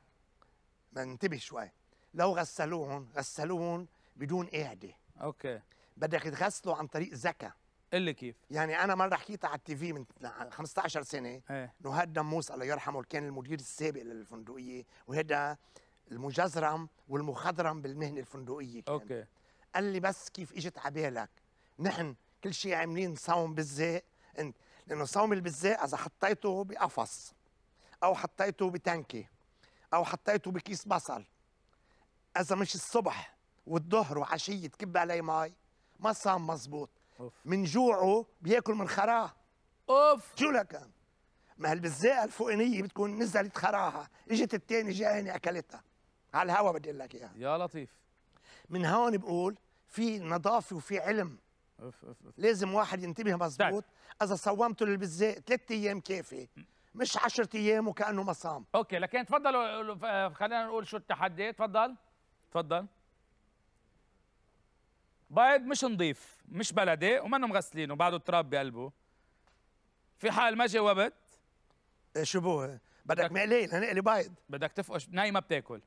[SPEAKER 2] ما انتبه شوي لو غسلوهم غسلوهم بدون قاعده اوكي بدك تغسله عن طريق زكا إيه اللي كيف يعني انا مره حكيت على التي في من 15 سنه إيه. نهاد موسى الله يرحمه كان المدير السابق للفندقيه وهذا المجزرم والمخضرم بالمهنه الفندقيه كان. اوكي قال لي بس كيف اجت على بالك نحن كل شيء عاملين صوم بالزاق انت لانه صوم البزاق اذا حطيته بقفص او حطيته بتنكه او حطيته بكيس بصل اذا مش الصبح والظهر وعشيه تكب عليه مي ما صام مزبوط أوف. من جوعه بياكل من خراه اوف شو لك ما هالبزاقه الفوقانيه بتكون نزلت خراها اجت الثاني جاهني اكلتها على الهوا بدي اقول لك اياها يا لطيف من هون بقول في نظافه وفي علم أوف أوف أوف. لازم واحد ينتبه مزبوط اذا صومته للبزاق ثلاث ايام كافي مش 10 ايام وكانه ما صام
[SPEAKER 1] اوكي لكن تفضلوا خلينا نقول شو التحدي تفضل تفضل بيض مش نظيف مش بلدي ومنه مغسلينه وبعده تراب بقلبه في حال ما جاوبت إيه، شبوه بدك مقلين هنقلي بيض بدك تفقش ناي ما بتاكل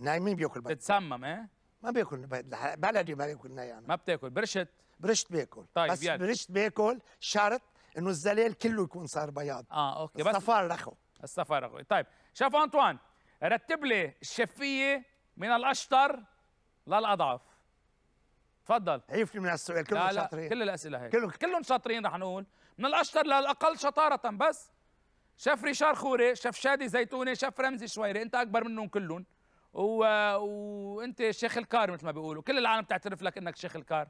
[SPEAKER 1] ناي مين بياكل بيض بتتسمم ايه ما بياكل بيض بلدي ما بياكل ناي انا ما
[SPEAKER 2] بتاكل برشت برشت باكل طيب بس يعني. برشت باكل شرط انه الزلال كله يكون
[SPEAKER 1] صار بياض اه اوكي بس الصفار رخو الصفار رخو طيب شاف انطوان رتب لي الشفيه من الاشطر للاضعف تفضل عيفتي من السؤال كلهم شاطرين كل الاسئله هيك كلهم كلهم شاطرين رح نقول من الاشطر للاقل شطاره بس شاف ريشار خوري شاف شادي زيتوني شاف رمزي شويري انت اكبر منهم كلهم و... وانت شيخ الكار مثل ما بيقولوا كل العالم بتعترف لك انك شيخ الكار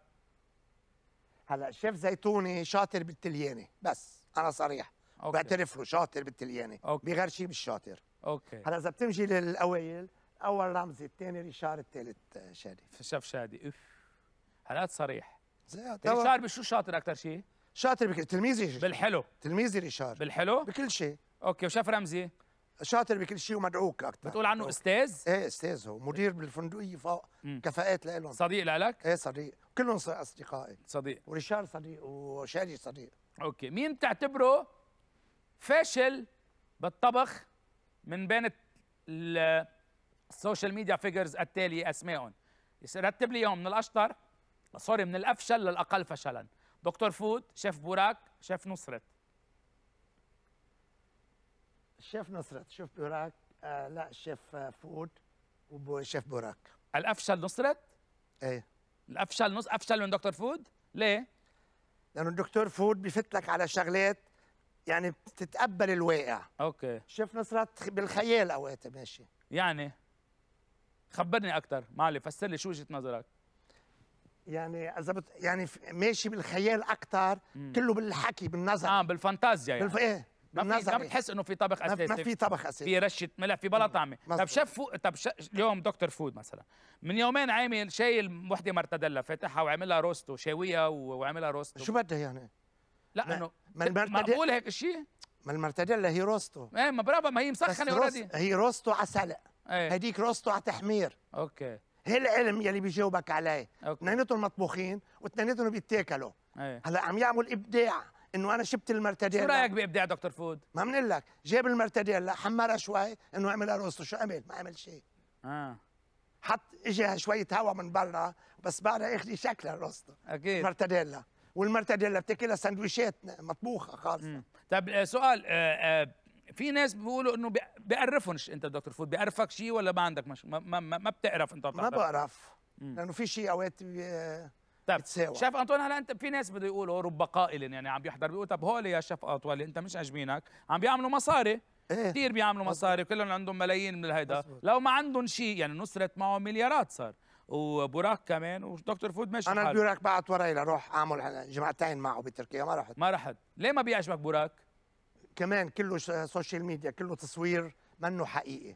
[SPEAKER 2] هلا شيف زيتوني شاطر بالتليانه
[SPEAKER 1] بس انا صريح
[SPEAKER 2] أوكي. بعترف له شاطر بالتليانه بغير شيء بالشاطر اوكي هلا اذا بتمشي للاوائل اول رمزي الثاني ريشار الثالث شادي
[SPEAKER 1] شاف شادي اوف هالقد صريح ريشار يعني بشو شاطر اكثر شيء؟ شاطر بك... تلميذي بالحلو تلميذي ريشار بالحلو بكل شيء اوكي وشاف رمزي شاطر بكل شيء ومدعوك اكثر بتقول عنه
[SPEAKER 2] استاذ؟ ايه استاذ هو مدير بالفندقيه فوق مم. كفاءات لهم صديق لك؟ ايه صديق كلهم
[SPEAKER 1] اصدقائي صديق وريشار صديق وشادي صديق اوكي مين بتعتبره فاشل بالطبخ من بين السوشيال ميديا فيجرز التالي اسمائهم رتب لي اياهم من الاشطر سوري من الافشل للاقل فشلا دكتور فود شيف بوراك شيف نصرت
[SPEAKER 2] شيف نصرت شيف بوراك آه لا شيف آه، فود
[SPEAKER 1] وشيف بوراك الافشل نصرت ايه الافشل نص افشل من دكتور فود ليه لانه الدكتور فود بفت لك على شغلات يعني بتتقبل الواقع اوكي شيف نصرت بالخيال اوقات ماشي يعني خبرني اكثر معلي فسر لي شو وجهه نظرك يعني
[SPEAKER 2] اذا بت... يعني ماشي بالخيال اكثر كله بالحكي بالنظر اه بالفانتازيا يعني بالف... ايه
[SPEAKER 1] بالنظر ما إيه. بتحس انه في طبخ اساسي ما في طبخ اساسي في رشه ملح في بلا طعمه طب شف فو... طب ش... اليوم دكتور فود مثلا من يومين عامل شايل وحده مرتدله فاتحها وعاملها روست وشاويها وعاملها روست شو بدها يعني؟ لا ما... انه ما المرتدل... معقول هيك شيء؟
[SPEAKER 2] ما المرتدله هي روستو ايه ما برافو ما هي مسخنه اوريدي هي روستو على سلق إيه. هديك روستو على تحمير اوكي هالعلم يلي بيجاوبك عليه اثنيناتهم مطبوخين واثنيناتهم بيتاكلوا إيه. هلا عم يعمل ابداع انه انا شبت المرتديلا شو رايك
[SPEAKER 1] بابداع دكتور فود؟
[SPEAKER 2] ما بنقول لك جاب المرتديلا حمرها شوي انه عمل روستو شو عمل؟ ما عمل شيء اه حط اجاها شويه هواء من برا بس بعدها اخذ شكلها الروستو اكيد المرتديلا والمرتديلا بتاكلها سندويشات
[SPEAKER 1] مطبوخه خالصه طيب آه، سؤال آه آه في ناس بيقولوا انه بيعرفنش انت دكتور فود بيعرفك شيء ولا ما عندك مش ما, ما, ما بتعرف انت ما بعرف
[SPEAKER 2] لانه في شيء اوقات طيب
[SPEAKER 1] بتساوى. شاف انطوان هلا انت في ناس بده يقولوا رب قائل يعني عم بيحضر بيقول طب هول يا شاف اللي انت مش عاجبينك عم بيعملوا مصاري إيه؟ كثير بيعملوا مصاري كلهم عندهم ملايين من هيدا لو ما عندهم شيء يعني نصرت معه مليارات صار وبوراك كمان ودكتور فود ماشي انا بوراك
[SPEAKER 2] بعت وراي لروح اعمل جمعتين معه بتركيا ما رحت ما رحت ليه ما بيعجبك بوراك كمان كله سوشيال ميديا كله تصوير منه حقيقي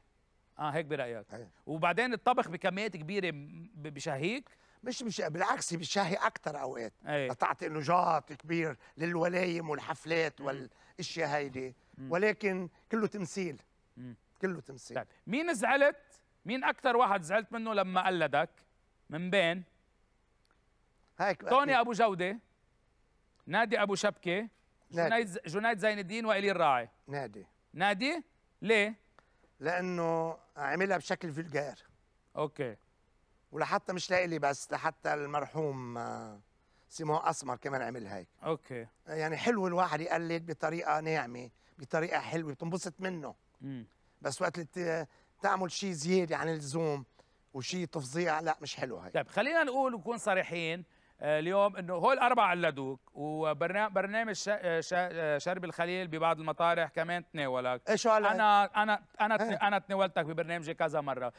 [SPEAKER 2] اه هيك برايك هي. وبعدين
[SPEAKER 1] الطبخ بكميات كبيره بشهيك مش مش بالعكس بشهي
[SPEAKER 2] اكثر اوقات بتعطي انه جاط كبير للولايم والحفلات والاشياء
[SPEAKER 1] هيدي ولكن كله تمثيل م. كله تمثيل طيب. مين زعلت مين اكثر واحد زعلت منه لما قلدك من بين هيك توني ابو جوده نادي ابو شبكه نادي. جنيد جنيد زين الدين وإلي الراعي نادي نادي ليه لانه عملها
[SPEAKER 2] بشكل فلجار اوكي ولحتى مش لإلي بس لحتى المرحوم آه، سيمو اسمر كمان عمل هيك اوكي يعني حلو الواحد يقلد بطريقه ناعمه بطريقه حلوه بتنبسط منه مم. بس وقت تعمل شيء زياده عن اللزوم وشيء تفظيع لا مش حلو هيك
[SPEAKER 1] طيب خلينا نقول ونكون صريحين آه، اليوم انه هو الاربع علدوك وبرنامج آه، آه، شرب الخليل ببعض المطارح كمان تناولك ايش على انا انا انا إيه. انا تناولتك ببرنامجي كذا مره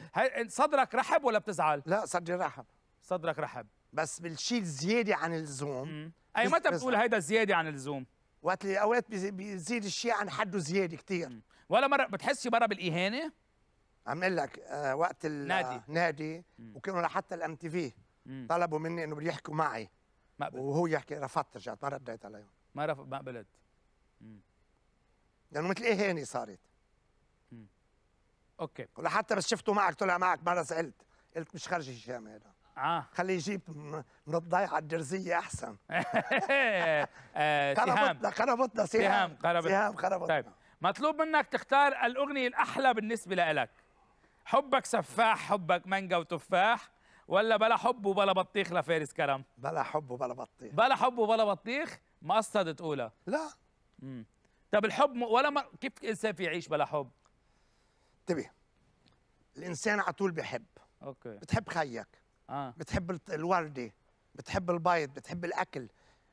[SPEAKER 1] صدرك رحب ولا بتزعل لا صدري رحب صدرك رحب بس بالشيء الزياده عن اللزوم اي متى بتقول هيدا زياده عن اللزوم وقت اللي اوقات بيزيد
[SPEAKER 2] الشيء عن حده زياده كثير ولا مره بتحسي مره بالاهانه عم اقول لك آه وقت النادي نادي وكانوا لحتى الام تي في طلبوا مني انه يحكوا معي ما قبلت وهو يحكي رفضت رجعت ما رديت عليهم
[SPEAKER 1] ما رفض ما قبلت لانه
[SPEAKER 2] يعني مثل اهانه صارت اوكي ولحتى بس شفته معك طلع معك مره سالت قلت مش خرج هشام هذا آه. خليه يجيب من الضيعه الدرزيه احسن
[SPEAKER 1] قربتنا <laughs> آه، خربطنا سهام خربطنا سهام خربطنا طيب مطلوب منك تختار الاغنيه الاحلى بالنسبه لك حبك سفاح حبك مانجا وتفاح ولا بلا حب وبلا بطيخ لفارس كرم بلا حب وبلا بطيخ بلا حب وبلا بطيخ مقصد تقولها لا امم طب الحب ولا ما... كيف الانسان في يعيش بلا حب انتبه
[SPEAKER 2] الانسان على طول بيحب اوكي بتحب خيك اه بتحب الورده بتحب البيض بتحب الاكل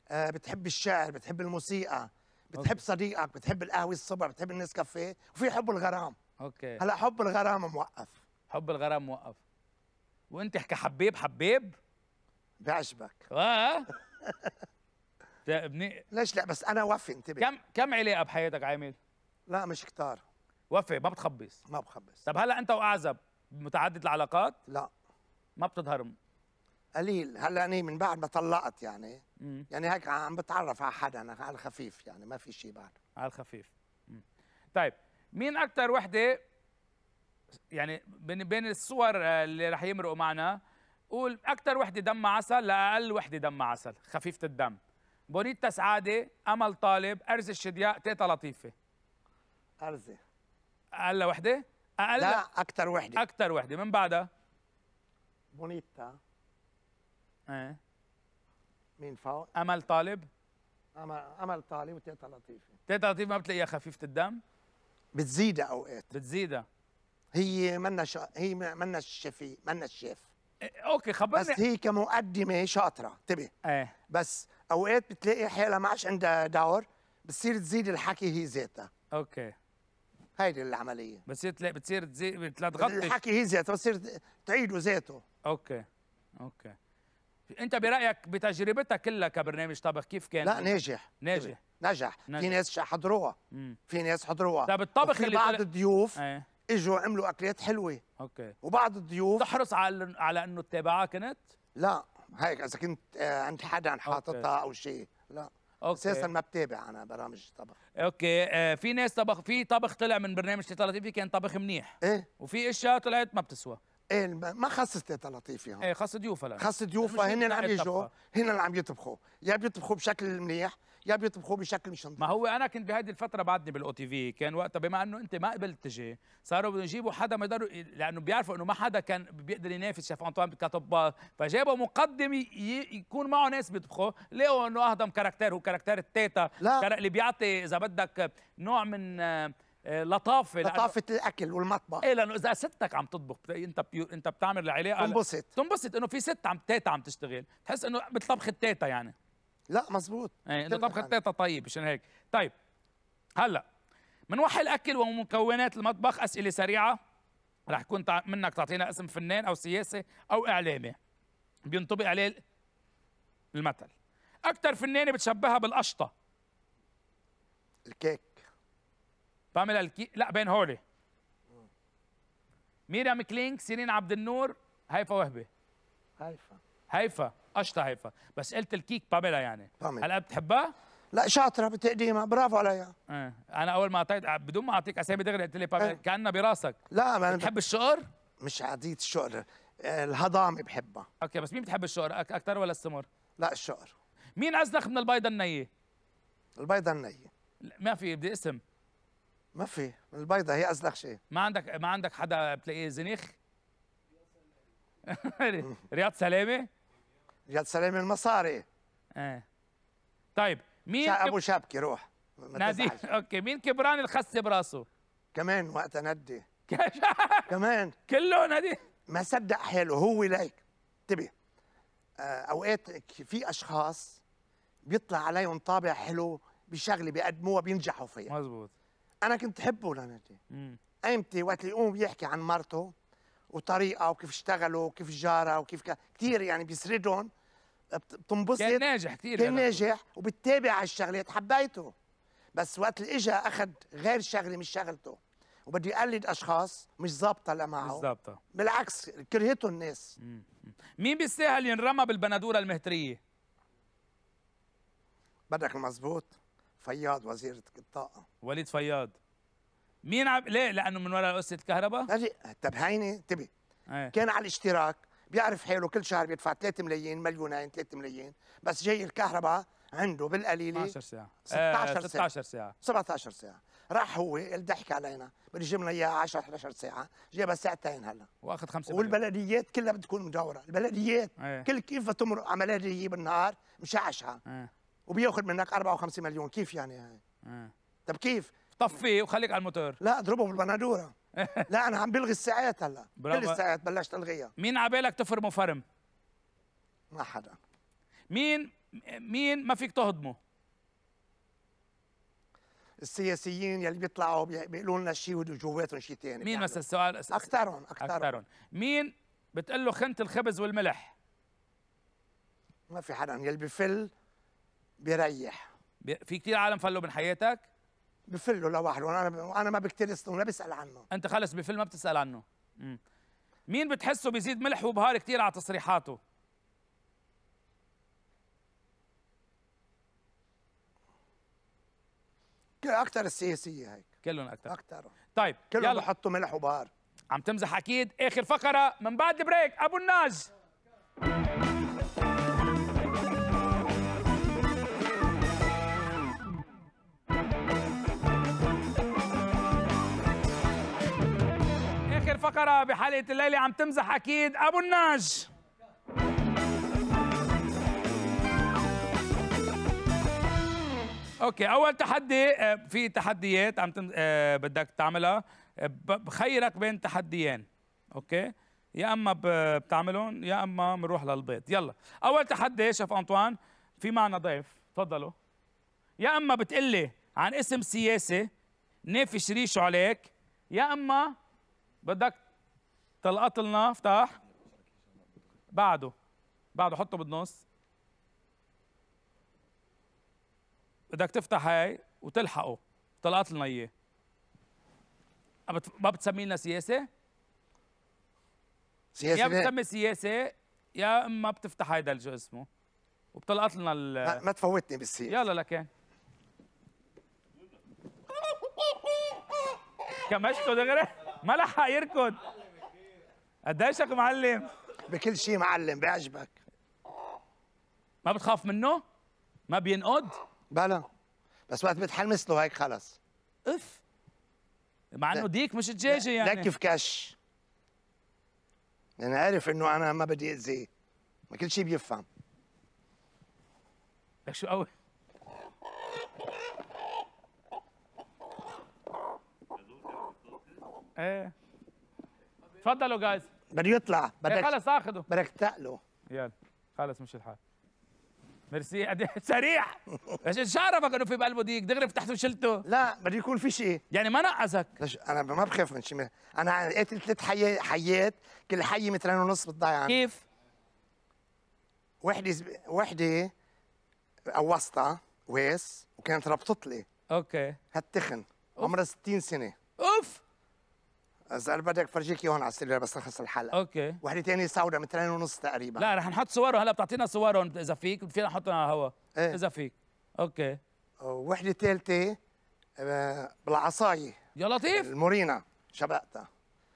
[SPEAKER 2] آه بتحب الشعر بتحب الموسيقى بتحب أوكي. صديقك بتحب القهوه الصبح بتحب النسكافيه وفي حب الغرام اوكي هلا حب الغرام موقف
[SPEAKER 1] حب الغرام موقف وانت كحبيب حبيب بعجبك <laughs> اه <laughs> ابني ليش لا بس انا وفي انتبه كم كم علاقه بحياتك عامل؟ لا مش كتار وفي ما بتخبص ما بخبص طب هلا انت واعزب متعدد العلاقات؟ لا ما بتظهر قليل هلا انا من بعد ما طلقت يعني مم.
[SPEAKER 2] يعني هيك عم بتعرف على حدا انا على الخفيف يعني ما في شيء بعد
[SPEAKER 1] على الخفيف مم. طيب مين اكثر وحده يعني بين بين الصور آه، اللي رح يمرقوا معنا قول اكثر وحده دم عسل لاقل وحده دم عسل خفيفه الدم بونيتا سعاده امل طالب ارز الشدياق تيتا لطيفه ارزه اقل وحده اقل لا اكثر وحده اكثر وحده من بعدها بونيتا ايه مين فوق امل طالب
[SPEAKER 2] امل امل طالب وتيتا لطيفه
[SPEAKER 1] تيتا لطيفه ما بتلاقيها خفيفه الدم بتزيدها اوقات بتزيدها هي منا شا...
[SPEAKER 2] هي منا الشفي منا الشيف آه، اوكي خبرني بس هي كمقدمه شاطره انتبه ايه بس اوقات بتلاقي حالها ما عادش عندها دور بتصير تزيد الحكي هي
[SPEAKER 1] ذاتها اوكي هيدي العمليه بتصير تلاقي بتصير تزيد لتغطي الحكي هي
[SPEAKER 2] ذاتها بتصير تعيده ذاته
[SPEAKER 1] اوكي اوكي انت برايك بتجربتك كلها كبرنامج طبخ كيف كان لا ناجح ناجح نجح. نجح في
[SPEAKER 2] ناس حضروها
[SPEAKER 1] في ناس حضروها طب الطبخ اللي بعض
[SPEAKER 2] الضيوف ايه. اجوا عملوا اكلات حلوه اوكي وبعض الضيوف تحرص على على انه تتابعها كنت؟ لا هيك اذا كنت آه، عند حدا حاططها او شيء لا اوكي اساسا ما بتابع انا برامج طبخ
[SPEAKER 1] اوكي آه في ناس طبخ في طبخ طلع من برنامج تيتا لطيفي كان طبخ منيح ايه وفي اشياء طلعت ما بتسوى
[SPEAKER 2] ايه ما خص تيتا لطيفي هون
[SPEAKER 1] ايه خص ضيوفها خص ضيوفها هن اللي عم يجوا
[SPEAKER 2] هن اللي عم يطبخوا يا بيطبخوا بشكل منيح يا بيطبخوا بشكل مش نظيف
[SPEAKER 1] ما هو انا كنت بهذه الفتره بعدني بالاو تي في كان وقتها بما انه انت ما قبلت تجي صاروا بدهم يجيبوا حدا ما يقدروا لانه بيعرفوا انه ما حدا كان بيقدر ينافس شيف انطوان كطباخ فجابوا مقدم يكون معه ناس بيطبخوا لقوا انه اهضم كاركتير هو كاركتير التيتا لا. اللي بيعطي اذا بدك نوع من آه، لطافه لطافه
[SPEAKER 2] الاكل والمطبخ ايه
[SPEAKER 1] لانه اذا ستك عم تطبخ انت بيو... انت بتعمل العلاقه تنبسط تنبسط انه في ست عم تيتا عم تشتغل تحس انه بتطبخ التيتا يعني لا مزبوط ايه طب خطيتها طيب عشان هيك طيب هلا وحي الاكل ومكونات المطبخ اسئله سريعه رح يكون منك تعطينا اسم فنان او سياسي او اعلامي بينطبق عليه المثل اكثر فنانه بتشبهها بالقشطه الكيك بعمل الكي لا بين هولي ميريام مكلينك سيرين عبد النور هيفا وهبي هيفا هيفا قشطه هيفا بس قلت الكيك باميلا يعني باميلا هلا بتحبها؟
[SPEAKER 2] لا شاطره بتقديمها برافو عليها
[SPEAKER 1] اه انا اول ما اعطيت بدون ما اعطيك اسامي دغري قلت لي بابيلا اه. كانها براسك لا ما انا بتحب الشقر؟ مش عاديه الشقر الهضامه بحبها اوكي بس مين بتحب الشقر اكثر ولا السمر؟ لا الشقر مين ازنخ من البيضه النيه؟ البيضه النيه ما في بدي اسم ما في البيضه هي ازنخ شيء ما عندك ما عندك حدا بتلاقيه زنيخ <laughs> رياض سلامه جد سلام المصاري ايه طيب مين شا ابو شبكه روح نادي اوكي
[SPEAKER 2] مين كبران الخس براسه كمان وقت ندي <laughs> كمان كله نادي ما صدق حاله هو ليك انتبه آه، اوقات في اشخاص بيطلع عليهم طابع حلو بشغله بيقدموها بينجحوا فيها مزبوط انا كنت حبه لنادي امتى وقت اللي يقوم بيحكي عن مرته وطريقه وكيف اشتغلوا وكيف جاره وكيف كثير يعني بيسردهم بتنبسط كان ناجح كثير كان ناجح وبتتابع على الشغلات حبيته بس وقت اللي اجى اخذ غير شغله مش شغلته وبده يقلد اشخاص مش ظابطه لمعه مش ظابطه بالعكس كرهته الناس
[SPEAKER 1] مين بيستاهل ينرمى بالبندوره المهتريه؟ بدك المزبوط فياض وزير الطاقه وليد فياض مين عب... ليه لانه من وراء قصه كهرباء طب هيني انتبه
[SPEAKER 2] ايه. كان على الاشتراك بيعرف حاله كل شهر بيدفع 3 ملايين مليونين 3 ملايين بس جاي الكهرباء عنده بالقليله 12 ساعه 16 ايه، ساعه 16 ساعه 17 ساعه راح هو الضحك علينا بده يجيب لنا اياها 10 11 ساعه جايبها ساعتين هلا واخذ 5 والبلديات كلها بتكون مدوره البلديات ايه. كل كيف تمرق عمليه بالنهار مشعشعه ايه. وبياخذ منك 54 مليون كيف يعني هاي ايه. طب كيف
[SPEAKER 1] طفيه وخليك على الموتور لا اضربه بالبندوره <laughs> لا انا عم بلغي الساعات هلا كل الساعات بلشت الغيها مين عبالك تفرمه فرم؟ ما حدا مين مين ما فيك تهضمه؟ السياسيين يلي بيطلعوا بيقولوا لنا شيء وجواتهم شيء ثاني مين مثلا السؤال اكثرهم
[SPEAKER 2] اكثرهم
[SPEAKER 1] مين بتقول له خنت الخبز والملح؟ ما في حدا يلي بفل بيريح في كثير عالم فلوا من حياتك؟ بفله لوحده انا انا ما بكترس ولا بسال عنه انت خلص بفل ما بتسال عنه مم. مين بتحسه بيزيد ملح وبهار كثير على تصريحاته اكثر السياسيه هيك كلهم اكثر اكثر طيب كلهم بحطوا ملح وبهار عم تمزح اكيد اخر فقره من بعد البريك ابو الناز الفقرة بحلقة الليلة عم تمزح أكيد أبو الناج اوكي اول تحدي آه، في تحديات عم آه، بدك تعملها آه، بخيرك بين تحديين اوكي يا اما بتعملهم يا اما بنروح للبيت يلا اول تحدي شيف انطوان في معنا ضيف تفضلوا يا اما بتقلي عن اسم سياسي نافش ريشه عليك يا اما بدك طلقت لنا افتح بعده بعده حطه بالنص بدك تفتح هاي وتلحقه طلقت لنا اياه ما بتسمي لنا سياسه؟ سياسه يا بتسمي سياسه يا اما بتفتح هيدا الجو اسمه وبطلقت لنا ال ما تفوتني بالسياسه يلا لكان كمشته دغري ما لحق يركض قديشك معلم بكل شيء معلم بيعجبك ما بتخاف منه ما بينقد بلا بس وقت بتحمس له هيك خلص اف مع انه ديك مش دجاجه يعني لكف كش
[SPEAKER 2] لان يعني عارف انه انا ما بدي اذي ما كل شيء بيفهم
[SPEAKER 1] لك شو قوي ايه تفضلوا جايز بده يطلع إيه، بدك خلص اخذه بدك تقله يلا خلص مش الحال ميرسي <laughs> سريع شعرفك انه في بقلبه ديك دغري فتحته وشلته لا بده
[SPEAKER 2] يكون في شيء يعني ما نقصك انا ما بخاف من شيء انا قتلت ثلاث حي... حيات كل حي مترين ونص بتضيع كيف؟ وحده وحده قوصتها واس وكانت ربطت لي اوكي هالتخن عمرها 60 سنه انا بدك افرجيك هون على السرير بس نخلص الحلقه اوكي وحده ثانيه سوداء من ونص تقريبا لا رح
[SPEAKER 1] نحط صورهم هلا بتعطينا صورهم اذا فيك فينا نحطهم على الهواء ايه؟ اذا فيك اوكي وحده ثالثه آه،
[SPEAKER 2] بالعصايه يا لطيف المورينا شبقتها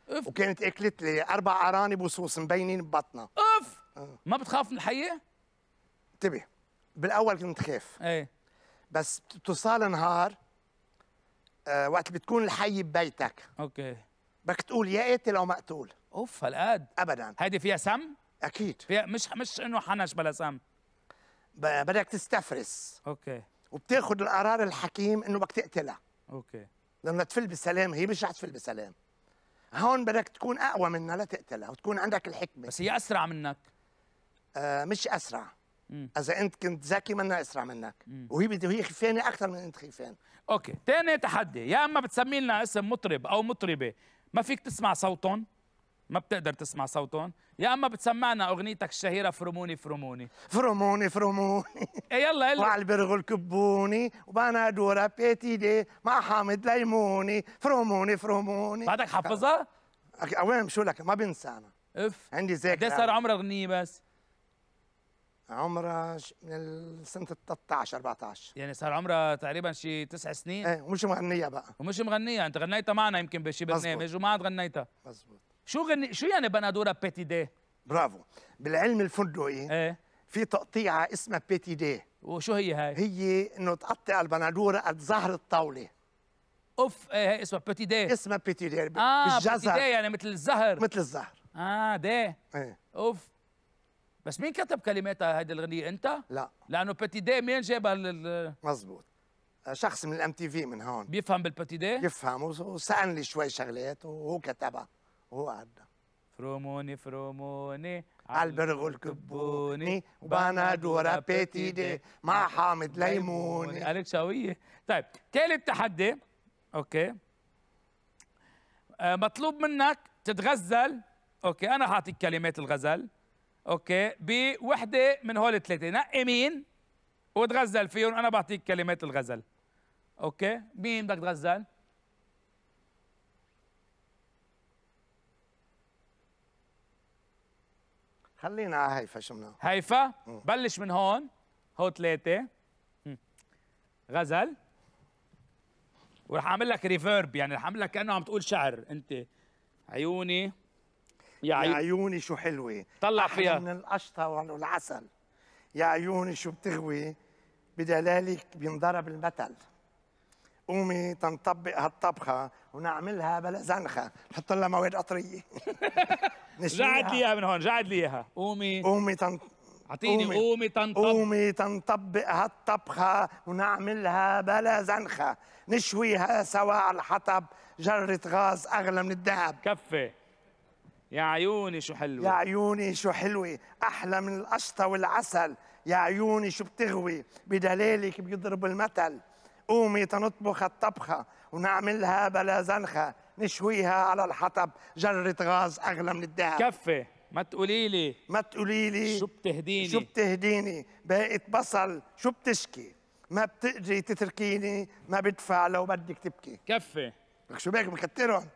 [SPEAKER 2] اف وكانت اكلت لي اربع ارانب وصوص مبينين ببطنها اف اه. ما بتخاف من الحية؟ انتبه بالاول كنت خايف ايه بس بتوصل نهار
[SPEAKER 1] آه وقت بتكون الحية ببيتك اوكي بدك تقول يا قاتل او مقتول اوف هالقد ابدا هيدي فيها سم؟ اكيد فيها مش مش انه حنش بلا سم بدك تستفرس اوكي وبتاخذ القرار الحكيم انه بدك تقتلها اوكي
[SPEAKER 2] لما تفل بسلام هي مش رح تفل بسلام هون بدك تكون اقوى منها لا تقتلها وتكون عندك الحكمه بس هي اسرع منك آه مش اسرع مم. اذا انت كنت ذكي منها اسرع منك مم. وهي بدي وهي خفانه اكثر من انت خفان
[SPEAKER 1] اوكي ثاني تحدي يا اما بتسمي لنا اسم مطرب او مطربه ما فيك تسمع صوتهم ما بتقدر تسمع صوتهم يا اما بتسمعنا اغنيتك الشهيره فرموني فرموني فرموني فرموني
[SPEAKER 2] إيه يلا يلا مع البرغل كبوني وبنادوره بيتيدي مع حامد ليموني فرموني فرموني بعدك حافظها؟ اوام شو لك ما بنسى
[SPEAKER 1] انا اف عندي ذاكره قد صار عمر اغنيه بس؟ عمرها
[SPEAKER 2] من سنه 13 14
[SPEAKER 1] يعني صار عمرها تقريبا شي تسع سنين ايه ومش مغنيه بقى ومش مغنيه انت غنيتها معنا يمكن بشي برنامج وما عاد غنيتها مزبوط شو غني شو يعني بنادوره بيتي دي برافو بالعلم الفندقي ايه في تقطيعه اسمها
[SPEAKER 2] بيتي دي وشو هي هاي هي انه تقطع البندوره قد ظهر الطاوله
[SPEAKER 1] اوف ايه هي اسمها بيتي دي اسمها بيتي دي اه بيتي دي يعني مثل الزهر مثل الزهر اه دي ايه اوف بس مين كتب كلماتها هذه الأغنية أنت؟ لا لأنه بيتي دي مين جابها لل مزبوط آه، شخص من الام تي في من هون بيفهم
[SPEAKER 2] بالبيتي دي؟ بيفهم وسألني شوي شغلات وهو كتبها
[SPEAKER 1] وهو قعدنا فروموني فروموني عالبرغل كبوني بانادورا بيتي دي مع حامد ليموني قالك شوية طيب ثالث تحدي اوكي آه، مطلوب منك تتغزل اوكي انا حاعطيك كلمات الغزل اوكي بوحده من هول الثلاثه نقي مين وتغزل فيهم انا بعطيك كلمات الغزل اوكي مين بدك تغزل
[SPEAKER 2] خلينا على هيفا شو بدنا
[SPEAKER 1] هيفا بلش من هون هو ثلاثة غزل ورح اعمل لك ريفيرب يعني رح اعمل لك كانه عم تقول شعر انت عيوني يا عيوني شو حلوه طلع فيها من
[SPEAKER 2] القشطه والعسل يا عيوني شو بتغوي بدلالك بينضرب المثل قومي تنطبق هالطبخه ونعملها بلا زنخه نحط لها مواد قطريه <laughs>
[SPEAKER 1] جعد لي اياها
[SPEAKER 2] من هون جعد لي اياها قومي قومي تن... اعطيني قومي, قومي تنطبق قومي تنطبق هالطبخه ونعملها بلا زنخه نشويها سوا على الحطب جره غاز اغلى من الذهب كفي يا عيوني شو حلوة يا عيوني شو حلوة أحلى من القشطة والعسل يا عيوني شو بتغوي بدلالك بيضرب المثل قومي تنطبخ الطبخة ونعملها بلا زنخة نشويها على الحطب جرة غاز أغلى من الذهب كفي
[SPEAKER 1] ما تقولي لي ما تقولي لي شو بتهديني شو
[SPEAKER 2] بتهديني باقة بصل شو بتشكي ما بتقدري تتركيني ما بدفع لو بدك تبكي كفي لك شو بك مكترهم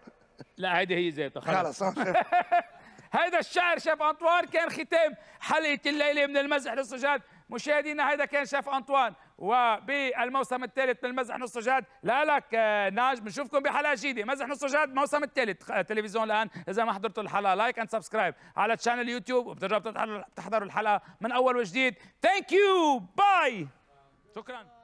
[SPEAKER 1] لا هيدي هي ذاتها خلص آه، <laughs> هيدا الشعر شيف انطوان كان ختام حلقه الليله من المزح للسجاد مشاهدينا هيدا كان شيف انطوان وبالموسم الثالث من المزح نص جاد لا لك آه، ناج بنشوفكم بحلقه جديده مزح نص جاد الموسم الثالث تلفزيون الان اذا ما حضرتوا الحلقه لايك اند سبسكرايب على تشانل يوتيوب وبترجعوا بتحضروا الحلقه من اول وجديد ثانك يو باي شكرا